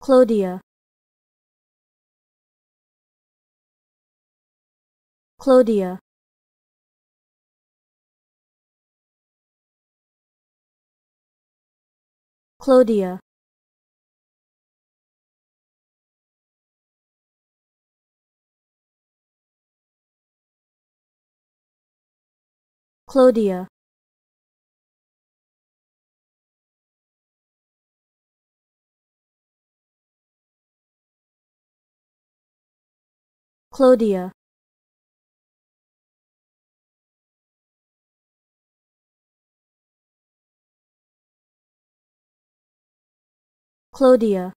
Claudia Claudia Claudia Claudia claudia Claudia